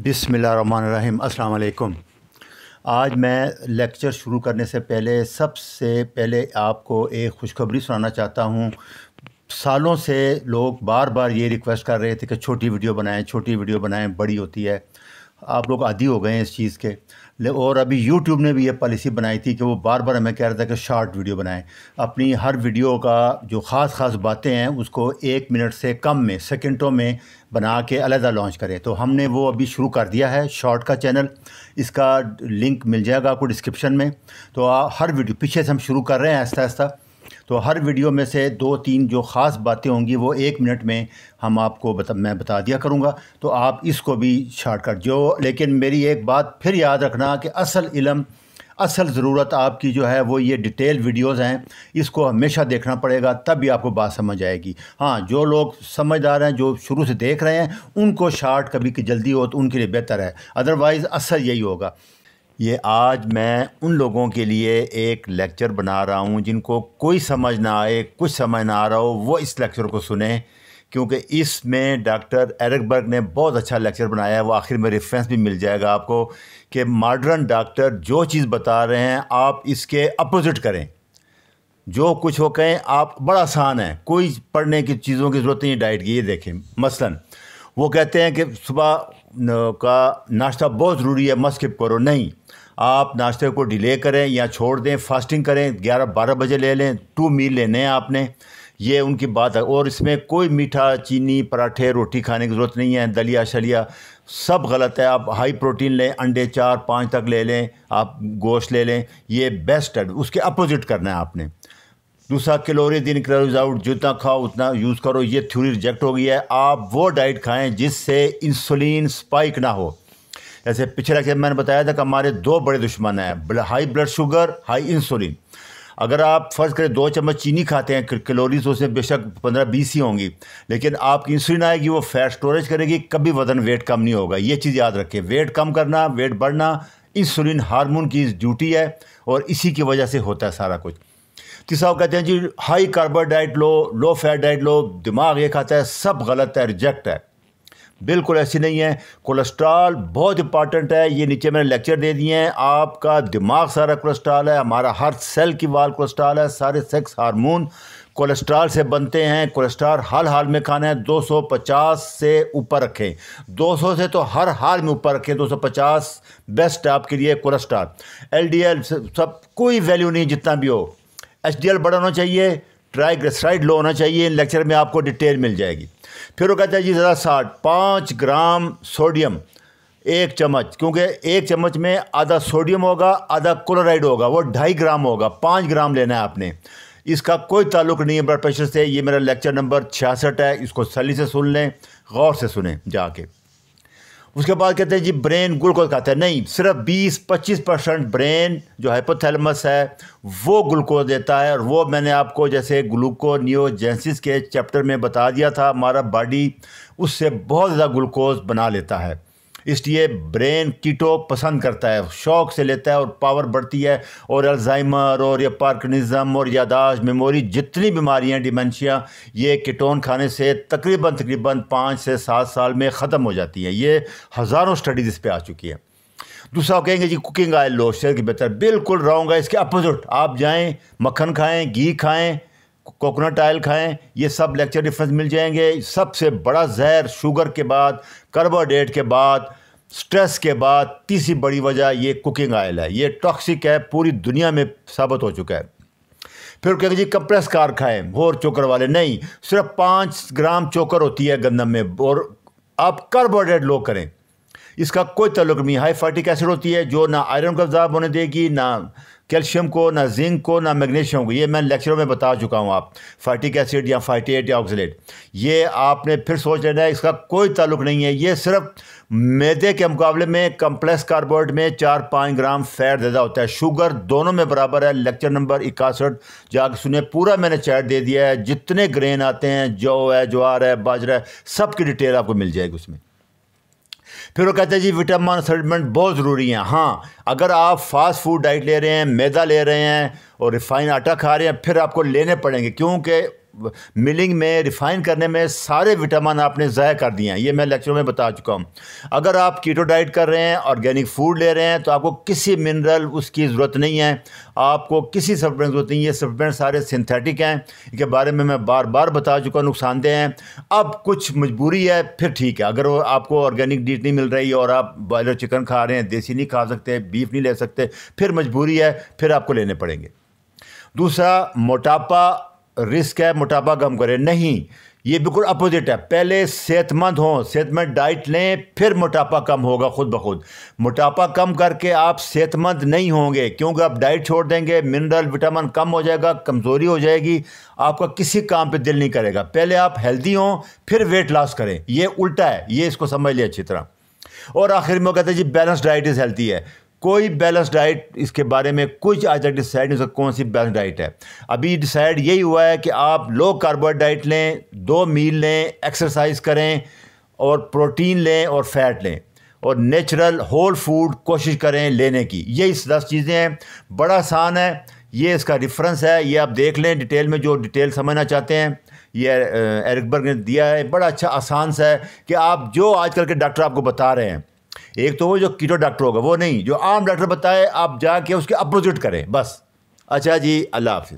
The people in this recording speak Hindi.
अस्सलाम अल्लाम आज मैं लेक्चर शुरू करने से पहले सबसे पहले आपको एक खुशखबरी सुनाना चाहता हूँ सालों से लोग बार बार ये रिक्वेस्ट कर रहे थे कि छोटी वीडियो बनाएं छोटी वीडियो बनाएं बड़ी होती है आप लोग आदि हो गए हैं इस चीज़ के और अभी YouTube ने भी ये पॉलिसी बनाई थी कि वो बार बार हमें कह रहा था कि शॉर्ट वीडियो बनाएं अपनी हर वीडियो का जो ख़ास ख़ास बातें हैं उसको एक मिनट से कम में सेकंडों में बना के अलहदा लॉन्च करें तो हमने वो अभी शुरू कर दिया है शॉर्ट का चैनल इसका लिंक मिल जाएगा आपको डिस्क्रिप्शन में तो हर वीडियो पीछे से हम शुरू कर रहे हैं आहिस्ता आहिस्ता तो हर वीडियो में से दो तीन जो ख़ास बातें होंगी वो एक मिनट में हम आपको बता मैं बता दिया करूँगा तो आप इसको भी शॉर्टकट जो लेकिन मेरी एक बात फिर याद रखना कि असल इलम असल ज़रूरत आपकी जो है वो ये डिटेल वीडियोस हैं इसको हमेशा देखना पड़ेगा तब भी आपको बात समझ आएगी हाँ जो लोग समझदार हैं जो शुरू से देख रहे हैं उनको शार्ट कभी की जल्दी हो तो उनके लिए बेहतर है अदरवाइज़ असल यही होगा ये आज मैं उन लोगों के लिए एक लेक्चर बना रहा हूँ जिनको कोई समझ ना आए कुछ समझ ना आ रहा हो वो इस लेक्चर को सुने क्योंकि इसमें डॉक्टर एरकबर्ग ने बहुत अच्छा लेक्चर बनाया है वो आखिर में रेफरेंस भी मिल जाएगा आपको कि मॉडर्न डॉक्टर जो चीज़ बता रहे हैं आप इसके अपोजिट करें जो कुछ हो कहें आप बड़ा आसान है कोई पढ़ने की चीज़ों की ज़रूरत नहीं डाइट की ये देखें मसलन वो कहते हैं कि सुबह का नाश्ता बहुत ज़रूरी है मत स्किप करो नहीं आप नाश्ते को डिले करें या छोड़ दें फास्टिंग करें ग्यारह बारह बजे ले लें टू मील लेने हैं आपने ये उनकी बात है और इसमें कोई मीठा चीनी पराठे रोटी खाने की ज़रूरत नहीं है दलिया शलिया सब गलत है आप हाई प्रोटीन लें अंडे चार पाँच तक ले लें आप गोश्त ले लें ये बेस्ट है उसके अपोजिट करना है आपने दूसरा कैलोरी दिन क्लोज आउट जितना खाओ उतना यूज़ करो ये थ्योरी रिजेक्ट हो गई है आप वो डाइट खाएं जिससे इंसुलिन स्पाइक ना हो जैसे पिछले के मैंने बताया था कि हमारे दो बड़े दुश्मन हैं high blood sugar high insulin अगर आप फ़र्ज़ करें दो चम्मच चीनी खाते हैं कैलोरीज तो उसमें बेशक पंद्रह बीस ही होंगी लेकिन आपकी इंसुलिन आएगी वो फैट स्टोरेज करेगी कभी वजन वेट कम नहीं होगा ये चीज़ याद रखें वेट कम करना वेट बढ़ना इंसुलिन हार्मोन की ड्यूटी है और इसी की वजह से होता है सारा कुछ कि साहब कहते हैं जी high carbon diet low low fat diet low दिमाग ये खाता है सब गलत है रिजेक्ट है बिल्कुल ऐसी नहीं है कोलेस्ट्रॉल बहुत इंपॉर्टेंट है ये नीचे मैंने लेक्चर दे दिए हैं आपका दिमाग सारा कोलेस्ट्रॉल है हमारा हर सेल की वाल कोलेस्ट्रॉल है सारे सेक्स हार्मोन कोलेस्ट्रॉल से बनते हैं कोलेस्ट्रॉल हर हाल में खाना है 250 से ऊपर रखें 200 से तो हर हाल में ऊपर रखें 250 बेस्ट आपके लिए कोलेस्ट्रॉल एलडीएल सब कोई वैल्यू नहीं जितना भी हो एच डी एल बड़ा होना चाहिए ट्राइग्रेसराइड लो होना चाहिए इन लेक्चर में आपको डिटेल मिल जाएगी फिर वो कहता है जी ज़रा साठ पाँच ग्राम सोडियम एक चम्मच क्योंकि एक चम्मच में आधा सोडियम होगा आधा क्लोराइड होगा वो ढाई ग्राम होगा पाँच ग्राम लेना है आपने इसका कोई ताल्लुक नहीं है ब्लड प्रेशर से ये मेरा लेक्चर नंबर छियासठ है इसको सली से सुन लें गौर से सुने जाके उसके बाद कहते हैं जी ब्रेन ग्लूकोज खाते हैं नहीं सिर्फ 20-25 परसेंट ब्रेन जो हाइपोथैलमस है वो ग्लूकोज देता है और वो मैंने आपको जैसे ग्लूकोनियोजेंसिस के चैप्टर में बता दिया था हमारा बॉडी उससे बहुत ज़्यादा ग्लूकोज बना लेता है इसलिए ब्रेन कीटो पसंद करता है शौक से लेता है और पावर बढ़ती है और अल्जाइमर और या पार्कनिज़म और यादाश मेमोरी जितनी बीमारियाँ डिमेंशिया ये कीटोन खाने से तकरीबन तकरीबन पाँच से सात साल में ख़त्म हो जाती है ये हज़ारों स्टडीज़ इस पर आ चुकी है दूसरा कहेंगे जी कुकिंग आयल लो शेयर की बेहतर बिल्कुल रहूँगा इसके अपोजिट आप जाएँ मक्खन खाएँ घी खाएँ कोकोनट ऑयल खाएं ये सब लेक्चर डिफरेंस मिल जाएंगे सबसे बड़ा जहर शुगर के बाद कार्बोडेट के बाद स्ट्रेस के बाद तीसरी बड़ी वजह ये कुकिंग ऑयल है ये टॉक्सिक है पूरी दुनिया में साबित हो चुका है फिर कह जी कंप्रेस कार खाएं और चोकर वाले नहीं सिर्फ पाँच ग्राम चोकर होती है गंदम में और आप कार्बोहाइड्रेट लो करें इसका कोई तल्लुक नहीं हाई फैटिक एसिड होती है जो ना आयरन का जवाब होने देगी ना कैल्शियम को ना जिंक को ना मैग्नीशियम को ये मैं लेक्चरों में बता चुका हूँ आप फाइटिक एसिड या फाइटेट या ऑक्सीट ये आपने फिर सोच लेना है इसका कोई ताल्लुक नहीं है ये सिर्फ मैदे के मुकाबले में कम्प्लेक्स कार्बोहाइड में चार पाँच ग्राम फैट ज़्यादा होता है शुगर दोनों में बराबर है लेक्चर नंबर इक्यासठ जाके सुने पूरा मैंने चैट दे दिया है जितने ग्रेन आते हैं जौ है ज्वार है बाजरा है सब की डिटेल आपको मिल जाएगी उसमें फिर वो कहते हैं जी विटामिन सप्लीमेंट बहुत ज़रूरी हैं हाँ अगर आप फास्ट फूड डाइट ले रहे हैं मैदा ले रहे हैं और रिफाइन आटा खा रहे हैं फिर आपको लेने पड़ेंगे क्योंकि मिलिंग में रिफ़ाइन करने में सारे विटामिन आपने ज़ाय कर दिए हैं ये मैं लेक्चर में बता चुका हूँ अगर आप कीटो डाइट कर रहे हैं ऑर्गेनिक फूड ले रहे हैं तो आपको किसी मिनरल उसकी ज़रूरत नहीं है आपको किसी सप्लीमेंट ज़रूरत नहीं है सप्लीमेंट सारे सिंथेटिक हैं इनके बारे में मैं बार बार बता चुका हूँ नुकसानदेह हैं अब कुछ मजबूरी है फिर ठीक है अगर आपको ऑर्गेनिक डीट नहीं मिल रही और आप बॉयलर चिकन खा रहे हैं देसी नहीं खा सकते बीफ नहीं ले सकते फिर मजबूरी है फिर आपको लेने पड़ेंगे दूसरा मोटापा रिस्क है मोटापा कम करें नहीं ये बिल्कुल अपोजिट है पहले सेहतमंद हों सेहतमंद डाइट लें फिर मोटापा कम होगा खुद ब खुद मोटापा कम करके आप सेहतमंद नहीं होंगे क्योंकि आप डाइट छोड़ देंगे मिनरल विटामिन कम हो जाएगा कमज़ोरी हो जाएगी आपका किसी काम पे दिल नहीं करेगा पहले आप हेल्दी हों फिर वेट लॉस करें ये उल्टा है ये इसको समझ लिया अच्छी तरह और आखिर में कहते हैं जी बैलेंस डाइट इज़ हेल्थी है कोई बैलेंस डाइट इसके बारे में कुछ आज तक डिसाइड नहीं कौन सी बैलेंस डाइट है अभी डिसाइड यही हुआ है कि आप लो कार्बोहाइड डाइट लें दो मील लें एक्सरसाइज करें और प्रोटीन लें और फैट लें और नेचुरल होल फूड कोशिश करें लेने की यही दस चीज़ें हैं बड़ा आसान है ये इसका रिफरेंस है ये आप देख लें डिटेल में जो डिटेल समझना चाहते हैं ये एरिकबर्ग ने दिया है बड़ा अच्छा आसान सा है कि आप जो आजकल के डॉक्टर आपको बता रहे हैं एक तो वो जो कीटो डॉक्टर होगा वो नहीं जो आम डॉक्टर बताए आप जाके उसके अपोजिट करें बस अच्छा जी अल्लाह हाफिज़